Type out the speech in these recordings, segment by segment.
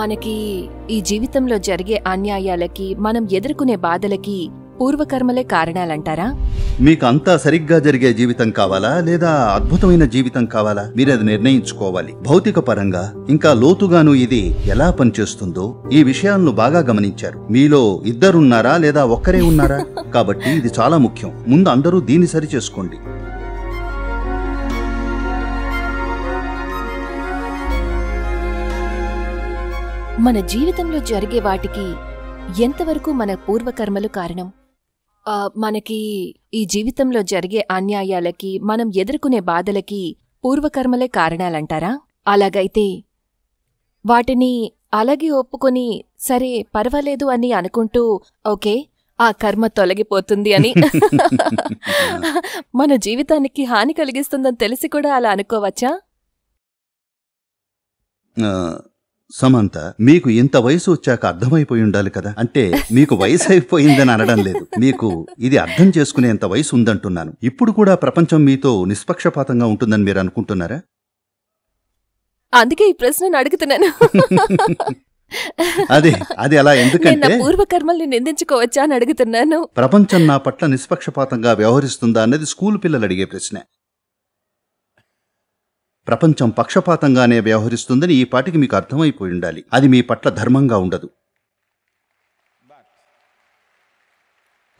మనకి ఈ జీవితంలో జరిగే అన్యాయాలకి మనం ఎదుర్కొనే బాధలకి పూర్వకర్మలే కారణాలంటారా మీకు అంతా సరిగ్గా జరిగే జీవితం కావాలా లేదా అద్భుతమైన జీవితం కావాలా మీరు అది నిర్ణయించుకోవాలి భౌతిక పరంగా ఇంకా లోతుగాను ఇది ఎలా పనిచేస్తుందో ఈ విషయాలను బాగా గమనించారు మీలో ఇద్దరున్నారా లేదా ఒక్కరే ఉన్నారా కాబట్టి ఇది చాలా ముఖ్యం ముందు అందరూ దీన్ని సరిచేసుకోండి మన జీవితంలో జరిగే వాటికి ఎంతవరకు మన పూర్వకర్మలు కారణం మనకి ఈ జీవితంలో జరిగే అన్యాయాలకి మనం ఎదుర్కొనే బాధలకి పూర్వకర్మలే కారణాలంటారా అలాగైతే వాటిని అలాగే ఒప్పుకొని సరే పర్వాలేదు అని అనుకుంటూ ఓకే ఆ కర్మ తొలగిపోతుంది అని మన జీవితానికి హాని కలిగిస్తుందని తెలిసి కూడా అలా అనుకోవచ్చా సమంత మీకు ఇంత వయసు వచ్చాక అర్థమైపోయి ఉండాలి కదా అంటే మీకు వయసు అయిపోయిందని అనడం లేదు మీకు ఇది అర్థం చేసుకునేంత వయసు ఉందంటున్నాను ఇప్పుడు కూడా ప్రపంచం మీతో నిష్పక్షపాతంగా ఉంటుందని మీరు అనుకుంటున్నారా అందుకే ఈ ప్రశ్న అడుగుతున్నాను అదే అది అలా ఎందుకంటే పూర్వకర్మల్ని నిందించుకోవచ్చా అని అడుగుతున్నాను ప్రపంచం నా పట్ల నిష్పక్షపాతంగా వ్యవహరిస్తుందా అన్నది స్కూల్ పిల్లలు అడిగే ప్రశ్నే ప్రపంచం పక్షపాతంగానే వ్యవహరిస్తుందని ఈ పాటికి మీకు అర్థమైపోయి ఉండాలి అది మీ పట్ల ధర్మంగా ఉండదు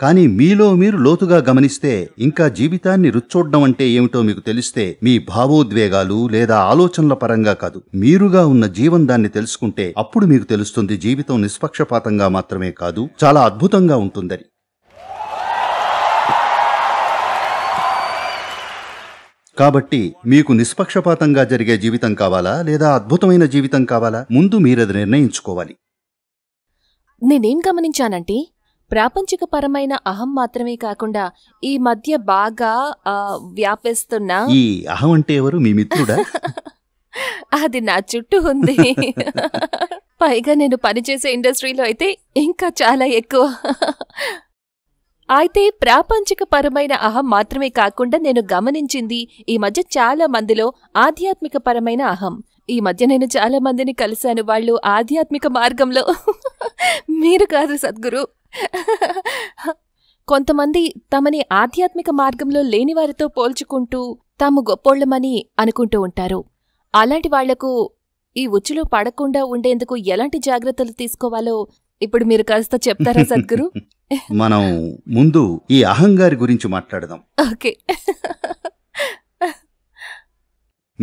కానీ మీలో మీరు లోతుగా గమనిస్తే ఇంకా జీవితాన్ని రుచ్చోడ్డం అంటే ఏమిటో మీకు తెలిస్తే మీ భావోద్వేగాలు లేదా ఆలోచనల పరంగా కాదు మీరుగా ఉన్న జీవన్ దాన్ని తెలుసుకుంటే అప్పుడు మీకు తెలుస్తుంది జీవితం నిష్పక్షపాతంగా మాత్రమే కాదు చాలా అద్భుతంగా ఉంటుందని కాబట్టి మీకు నిష్పక్షపాతంగా జరిగే జీవితం కావాలా లేదా అద్భుతమైన జీవితం కావాలా ముందు మీరది నిర్ణయించుకోవాలి నేనేం గమనించానంటే ప్రాపంచికపరమైన అహం మాత్రమే కాకుండా ఈ మధ్య బాగా వ్యాపిస్తున్న ఈ అహం అంటే ఎవరు మీ మిత్రుడా అది నా చుట్టూ ఉంది పైగా నేను పనిచేసే ఇండస్ట్రీలో అయితే ఇంకా చాలా ఎక్కువ అయితే ప్రాపంచికపరమైన అహం మాత్రమే కాకుండా నేను గమనించింది ఈ మధ్య చాలా మందిలో ఆధ్యాత్మికపరమైన అహం ఈ మధ్య నేను చాలా మందిని కలిశాను వాళ్ళు ఆధ్యాత్మిక మార్గంలో మీరు కాదు సద్గురు కొంతమంది తమని ఆధ్యాత్మిక మార్గంలో లేని వారితో పోల్చుకుంటూ తాము గొప్పోళ్లమని అనుకుంటూ ఉంటారు అలాంటి వాళ్లకు ఈ ఉచ్చులో పడకుండా ఉండేందుకు ఎలాంటి జాగ్రత్తలు తీసుకోవాలో ఇప్పుడు మీరు కాస్త చెప్తారా సద్గురు మనం ముందు ఈ అహంగారి గురించి మాట్లాడదాం ఓకే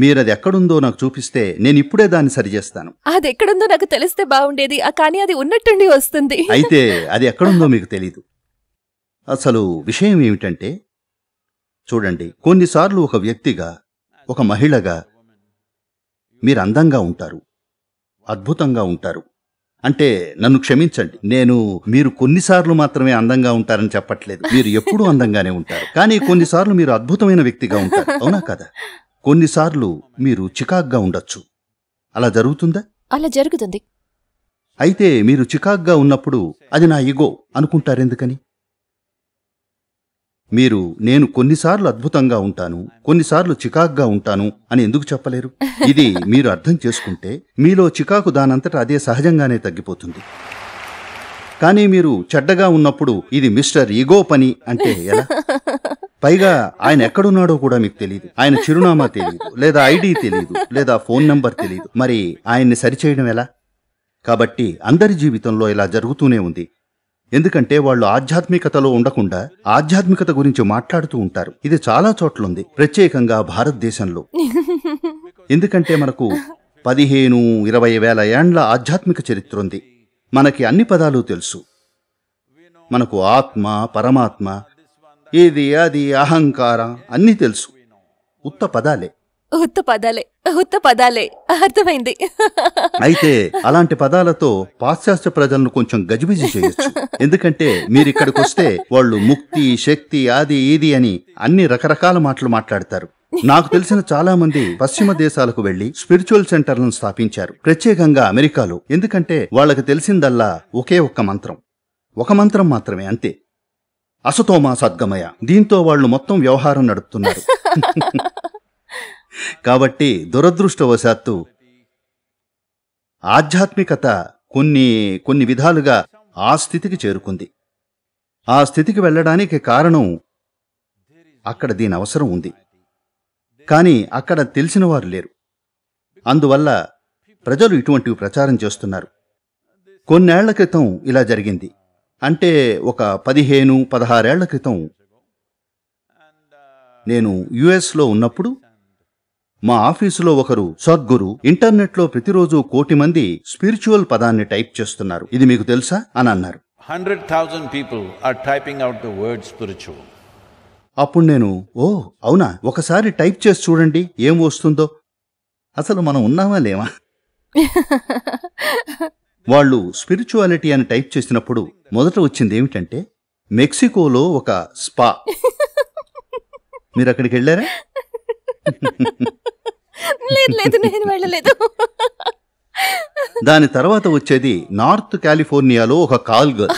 మీరది ఎక్కడుందో నాకు చూపిస్తే నేను ఇప్పుడే దాన్ని సరిచేస్తాను అది ఎక్కడుందో నాకు తెలిస్తే బాగుండేది కానీ అది ఉన్నట్టుండి వస్తుంది అయితే అది ఎక్కడుందో మీకు తెలీదు అసలు విషయం ఏమిటంటే చూడండి కొన్నిసార్లు ఒక వ్యక్తిగా ఒక మహిళగా మీరు అందంగా ఉంటారు అద్భుతంగా ఉంటారు అంటే నన్ను క్షమించండి నేను మీరు కొన్నిసార్లు మాత్రమే అందంగా ఉంటారని చెప్పట్లేదు మీరు ఎప్పుడూ అందంగానే ఉంటారు కానీ కొన్నిసార్లు మీరు అద్భుతమైన వ్యక్తిగా ఉంటారు అవునా కదా కొన్నిసార్లు మీరు చికాగ్గా ఉండొచ్చు అలా జరుగుతుందా అలా జరుగుతుంది అయితే మీరు చికాగ్గా ఉన్నప్పుడు అది నా ఇగో అనుకుంటారెందుకని మీరు నేను కొన్నిసార్లు అద్భుతంగా ఉంటాను కొన్నిసార్లు చికాక్గా ఉంటాను అని ఎందుకు చెప్పలేరు ఇది మీరు అర్థం చేసుకుంటే మీలో చికాకు దానంతటా అదే సహజంగానే తగ్గిపోతుంది కానీ మీరు చెడ్డగా ఉన్నప్పుడు ఇది మిస్టర్ ఈగో పని అంటే ఎలా పైగా ఆయన ఎక్కడున్నాడో కూడా మీకు తెలియదు ఆయన చిరునామా తెలియదు లేదా ఐడి తెలియదు లేదా ఫోన్ నంబర్ తెలియదు మరి ఆయన్ని సరిచేయడం ఎలా కాబట్టి అందరి జీవితంలో ఇలా జరుగుతూనే ఉంది ఎందుకంటే వాళ్ళు ఆధ్యాత్మికతలో ఉండకుండా ఆధ్యాత్మికత గురించి మాట్లాడుతూ ఉంటారు ఇది చాలా చోట్లుంది ప్రత్యేకంగా భారతదేశంలో ఎందుకంటే మనకు పదిహేను ఇరవై వేల ఏండ్ల ఆధ్యాత్మిక చరిత్ర ఉంది మనకి అన్ని పదాలు తెలుసు మనకు ఆత్మ పరమాత్మ ఇది అది అహంకారం అన్నీ తెలుసు ఉత్త పదాలే ఉత్త పదాలే ఉత్త పదాలే అర్థమైంది అయితే అలాంటి పదాలతో పాశ్చాత్య ప్రజలను కొంచెం గజిబిజి చేయొచ్చు ఎందుకంటే మీరు ఇక్కడికి వస్తే వాళ్ళు ముక్తి శక్తి ఆది ఇది అని అన్ని రకరకాల మాటలు మాట్లాడతారు నాకు తెలిసిన చాలా మంది పశ్చిమ దేశాలకు వెళ్లి స్పిరిచువల్ సెంటర్లను స్థాపించారు ప్రత్యేకంగా అమెరికాలో ఎందుకంటే వాళ్ళకి తెలిసిందల్లా ఒకే ఒక్క మంత్రం ఒక మంత్రం మాత్రమే అంతే అసతోమా సద్గమయ దీంతో వాళ్ళు మొత్తం వ్యవహారం నడుపుతున్నారు కాబట్టి దురదృష్టవశాత్తు ఆధ్యాత్మికత కొన్ని కొన్ని విధాలుగా ఆ స్థితికి చేరుకుంది ఆ స్థితికి వెళ్ళడానికి కారణం అక్కడ దీని అవసరం ఉంది కానీ అక్కడ తెలిసిన వారు లేరు అందువల్ల ప్రజలు ఇటువంటివి ప్రచారం చేస్తున్నారు కొన్నేళ్ల క్రితం ఇలా జరిగింది అంటే ఒక పదిహేను పదహారేళ్ల క్రితం నేను యుఎస్లో ఉన్నప్పుడు మా ఆఫీసులో ఒకరు సద్గురు ఇంటర్నెట్లో ప్రతిరోజు కోటి మంది స్పిరిచువల్ పదాన్ని టైప్ చేస్తున్నారు ఇది మీకు తెలుసా అని అన్నారు hundred thousand people are typing out the word spiritual అప్పుడు నేను ఓ అవునా ఒకసారి టైప్ చేసి చూడండి ఏం వస్తుందో అసలు మనం ఉన్నామా లేమా వాళ్ళు స్పిరిచువాలిటీ అని టైప్ చేసినప్పుడు మొదట వచ్చింది ఏమిటంటే మెక్సికోలో ఒక స్పా మీరు అక్కడికి వెళ్ళారా లేదు లేదు నేను వెళ్ళలేదు దాని తర్వాత వచ్చేది నార్త్ కాలిఫోర్నియాలో ఒక కాల్ గర్ల్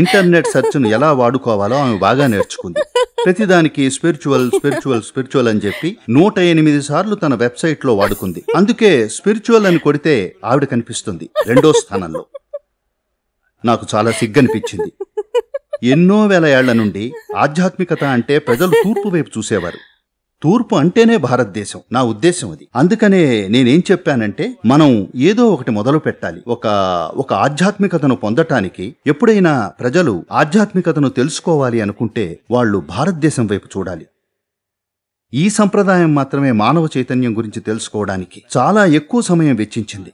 ఇంటర్నెట్ సెర్చ్ను ఎలా వాడుకోవాలో ఆమె బాగా నేర్చుకుంది ప్రతిదానికి స్పిరిచువల్ స్పిరిచువల్ స్పిరిచువల్ అని చెప్పి నూట ఎనిమిది సార్లు తన వెబ్సైట్ లో వాడుకుంది అందుకే స్పిరిచువల్ అని కొడితే ఆవిడ కనిపిస్తుంది రెండో స్థానంలో నాకు చాలా సిగ్గనిపించింది ఎన్నో వేల ఏళ్ల నుండి ఆధ్యాత్మికత అంటే ప్రజలు తూర్పు వైపు చూసేవారు తూర్పు అంటేనే భారతదేశం నా ఉద్దేశం అది అందుకనే నేనేం చెప్పానంటే మనం ఏదో ఒకటి మొదలు పెట్టాలి ఒక ఒక ఆధ్యాత్మికతను పొందటానికి ఎప్పుడైనా ప్రజలు ఆధ్యాత్మికతను తెలుసుకోవాలి అనుకుంటే వాళ్ళు భారతదేశం వైపు చూడాలి ఈ సంప్రదాయం మాత్రమే మానవ చైతన్యం గురించి తెలుసుకోవడానికి చాలా ఎక్కువ సమయం వెచ్చించింది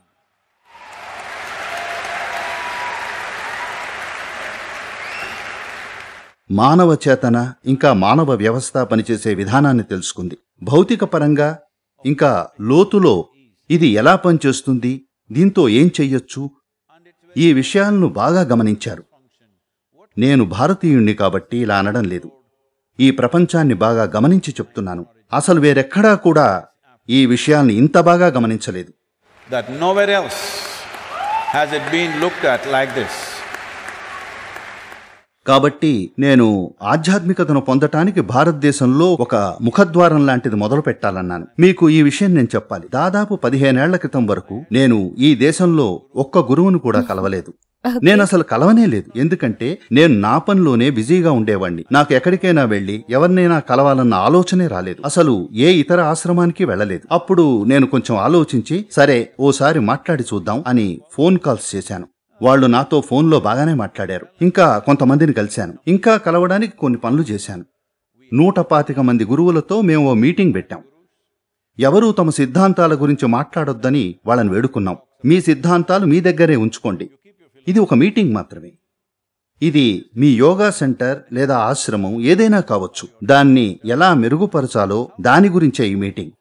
మానవ చేతన ఇంకా మానవ వ్యవస్థ పనిచేసే విధానాన్ని తెలుసుకుంది భౌతిక పరంగా ఇంకా లోతులో ఇది ఎలా పనిచేస్తుంది దీంతో ఏం చెయ్యొచ్చు ఈ విషయాలను బాగా గమనించారు నేను భారతీయుణ్ణి కాబట్టి ఇలా అనడం లేదు ఈ ప్రపంచాన్ని బాగా గమనించి చెప్తున్నాను అసలు వేరెక్కడా కూడా ఈ విషయాన్ని ఇంత బాగా గమనించలేదు that where else has it been looked at like this కాబట్టి నేను ఆధ్యాత్మికతను పొందటానికి భారతదేశంలో ఒక ముఖద్వారం లాంటిది మొదలు పెట్టాలన్నాను మీకు ఈ విషయం నేను చెప్పాలి దాదాపు పదిహేనేళ్ల క్రితం వరకు నేను ఈ దేశంలో ఒక్క గురువును కూడా కలవలేదు నేను అసలు కలవనే లేదు ఎందుకంటే నేను నా పనిలోనే బిజీగా ఉండేవాడిని నాకు ఎక్కడికైనా వెళ్ళి ఎవరినైనా కలవాలన్న ఆలోచనే రాలేదు అసలు ఏ ఇతర ఆశ్రమానికి వెళ్ళలేదు అప్పుడు నేను కొంచెం ఆలోచించి సరే ఓసారి మాట్లాడి చూద్దాం అని ఫోన్ కాల్స్ చేశాను వాళ్లు నాతో ఫోన్లో బాగానే మాట్లాడారు ఇంకా కొంతమందిని కలిశాను ఇంకా కలవడానికి కొన్ని పనులు చేశాను నూట పాతిక మంది గురువులతో మేము ఓ మీటింగ్ పెట్టాం ఎవరూ తమ సిద్ధాంతాల గురించి మాట్లాడొద్దని వాళ్ళని వేడుకున్నాం మీ సిద్ధాంతాలు మీ దగ్గరే ఉంచుకోండి ఇది ఒక మీటింగ్ మాత్రమే ఇది మీ యోగా సెంటర్ లేదా ఆశ్రమం ఏదైనా కావచ్చు దాన్ని ఎలా మెరుగుపరచాలో దాని గురించే ఈ మీటింగ్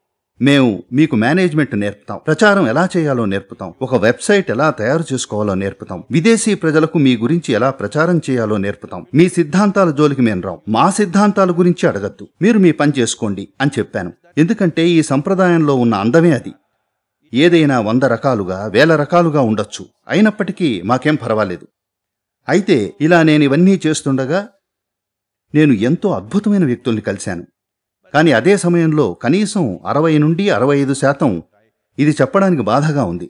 మేము మీకు మేనేజ్మెంట్ నేర్పుతాం ప్రచారం ఎలా చేయాలో నేర్పుతాం ఒక వెబ్సైట్ ఎలా తయారు చేసుకోవాలో నేర్పుతాం విదేశీ ప్రజలకు మీ గురించి ఎలా ప్రచారం చేయాలో నేర్పుతాం మీ సిద్ధాంతాల జోలికి మేము రాం మా సిద్ధాంతాల గురించి అడగద్దు మీరు మీ పని చేసుకోండి అని చెప్పాను ఎందుకంటే ఈ సంప్రదాయంలో ఉన్న అందమే అది ఏదైనా వంద రకాలుగా వేల రకాలుగా ఉండొచ్చు అయినప్పటికీ మాకేం పర్వాలేదు అయితే ఇలా నేను ఇవన్నీ చేస్తుండగా నేను ఎంతో అద్భుతమైన వ్యక్తుల్ని కలిశాను కానీ అదే సమయంలో కనీసం అరవై నుండి అరవై ఐదు శాతం ఇది చెప్పడానికి బాధగా ఉంది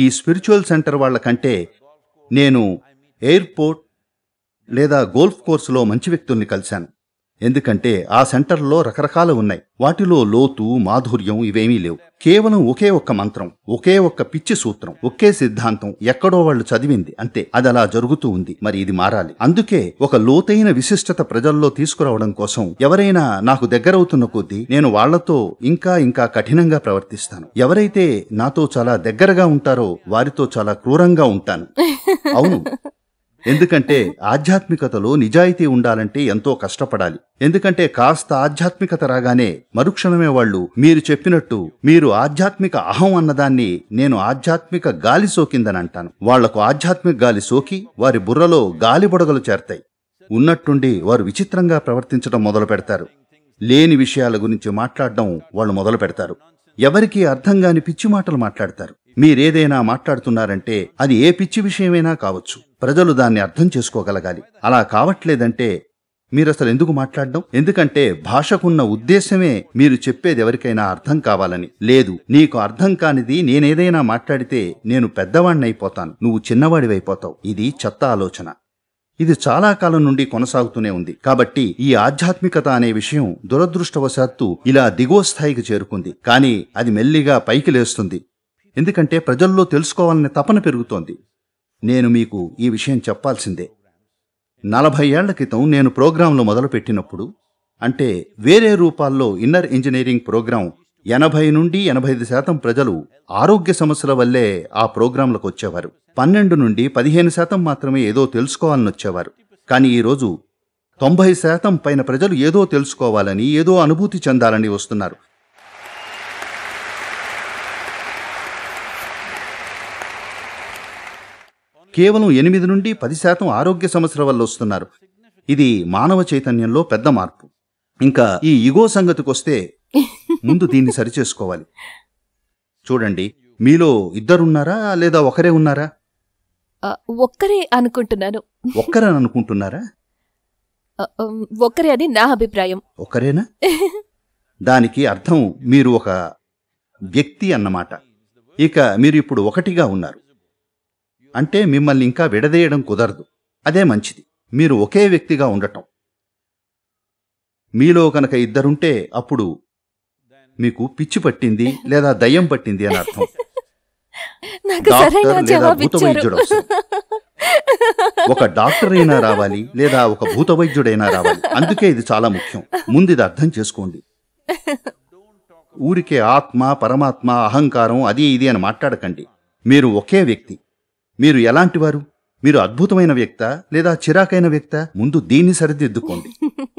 ఈ స్పిరిచువల్ సెంటర్ వాళ్ళ కంటే నేను ఎయిర్పోర్ట్ లేదా గోల్ఫ్ కోర్సులో మంచి వ్యక్తుల్ని కలిశాను ఎందుకంటే ఆ సెంటర్లో రకరకాలు ఉన్నాయి వాటిలో లోతు మాధుర్యం ఇవేమీ లేవు కేవలం ఒకే ఒక్క మంత్రం ఒకే ఒక్క పిచ్చి సూత్రం ఒకే సిద్ధాంతం ఎక్కడో వాళ్ళు చదివింది అంతే అది అలా జరుగుతూ ఉంది మరి ఇది మారాలి అందుకే ఒక లోతైన విశిష్టత ప్రజల్లో తీసుకురావడం కోసం ఎవరైనా నాకు దగ్గరవుతున్న కొద్దీ నేను వాళ్లతో ఇంకా ఇంకా కఠినంగా ప్రవర్తిస్తాను ఎవరైతే నాతో చాలా దగ్గరగా ఉంటారో వారితో చాలా క్రూరంగా ఉంటాను అవును ఎందుకంటే ఆధ్యాత్మికతలో నిజాయితీ ఉండాలంటే ఎంతో కష్టపడాలి ఎందుకంటే కాస్త ఆధ్యాత్మికత రాగానే మరుక్షణమే వాళ్ళు మీరు చెప్పినట్టు మీరు ఆధ్యాత్మిక అహం అన్నదాన్ని నేను ఆధ్యాత్మిక గాలి సోకిందని అంటాను వాళ్లకు ఆధ్యాత్మిక గాలి సోకి వారి బుర్రలో గాలి బుడగలు చేరతాయి ఉన్నట్టుండి వారు విచిత్రంగా ప్రవర్తించడం మొదలు పెడతారు లేని విషయాల గురించి మాట్లాడడం వాళ్ళు మొదలు పెడతారు ఎవరికీ అర్థం కాని పిచ్చి మాటలు మాట్లాడతారు మీరేదైనా మాట్లాడుతున్నారంటే అది ఏ పిచ్చి విషయమైనా కావచ్చు ప్రజలు దాన్ని అర్థం చేసుకోగలగాలి అలా కావట్లేదంటే మీరసలు ఎందుకు మాట్లాడడం ఎందుకంటే భాషకున్న ఉద్దేశమే మీరు చెప్పేది ఎవరికైనా అర్థం కావాలని లేదు నీకు అర్థం కానిది నేనేదైనా మాట్లాడితే నేను పెద్దవాణ్ణైపోతాను నువ్వు చిన్నవాడివైపోతావు ఇది చెత్త ఆలోచన ఇది చాలా కాలం నుండి కొనసాగుతూనే ఉంది కాబట్టి ఈ ఆధ్యాత్మికత అనే విషయం దురదృష్టవశాత్తు ఇలా దిగువ స్థాయికి చేరుకుంది కానీ అది మెల్లిగా పైకి లేస్తుంది ఎందుకంటే ప్రజల్లో తెలుసుకోవాలనే తపన పెరుగుతోంది నేను మీకు ఈ విషయం చెప్పాల్సిందే నలభై ఏళ్ల క్రితం నేను ప్రోగ్రాంలు మొదలుపెట్టినప్పుడు అంటే వేరే రూపాల్లో ఇన్నర్ ఇంజనీరింగ్ ప్రోగ్రాం ఎనభై నుండి ఎనభై ఐదు శాతం ప్రజలు ఆరోగ్య సమస్యల వల్లే ఆ ప్రోగ్రాంలకు వచ్చేవారు పన్నెండు నుండి పదిహేను శాతం మాత్రమే ఏదో తెలుసుకోవాలని వచ్చేవారు కానీ ఈరోజు తొంభై శాతం పైన ప్రజలు ఏదో తెలుసుకోవాలని ఏదో అనుభూతి చెందాలని వస్తున్నారు కేవలం ఎనిమిది నుండి పది శాతం ఆరోగ్య సమస్యల వల్ల వస్తున్నారు ఇది మానవ చైతన్యంలో పెద్ద మార్పు ఇంకా ఈ ఇగో సంగతికి వస్తే ముందు దీన్ని సరిచేసుకోవాలి చూడండి మీలో ఇద్దరున్నారా లేదా ఒకరే ఉన్నారా ఒక్కరే అనుకుంటున్నాను ఒక్కరే అనుకుంటున్నారా ఒకరే అని నా అభిప్రాయం ఒకరేనా దానికి అర్థం మీరు ఒక వ్యక్తి అన్నమాట ఇక మీరు ఇప్పుడు ఒకటిగా ఉన్నారు అంటే మిమ్మల్ని ఇంకా విడదీయడం కుదరదు అదే మంచిది మీరు ఒకే వ్యక్తిగా ఉండటం మీలో కనుక ఇద్దరుంటే అప్పుడు మీకు పిచ్చి పట్టింది లేదా దయ్యం పట్టింది అని అర్థం వైద్యుడు ఒక డాక్టర్ అయినా రావాలి లేదా ఒక భూత వైద్యుడైనా రావాలి అందుకే ఇది చాలా ముఖ్యం ముందు ఇది అర్థం చేసుకోండి ఊరికే ఆత్మ పరమాత్మ అహంకారం అది ఇది అని మాట్లాడకండి మీరు ఒకే వ్యక్తి మీరు ఎలాంటివారు మీరు అద్భుతమైన వ్యక్త లేదా చిరాకైన వ్యక్త ముందు దీన్ని సరిదిద్దుకోండి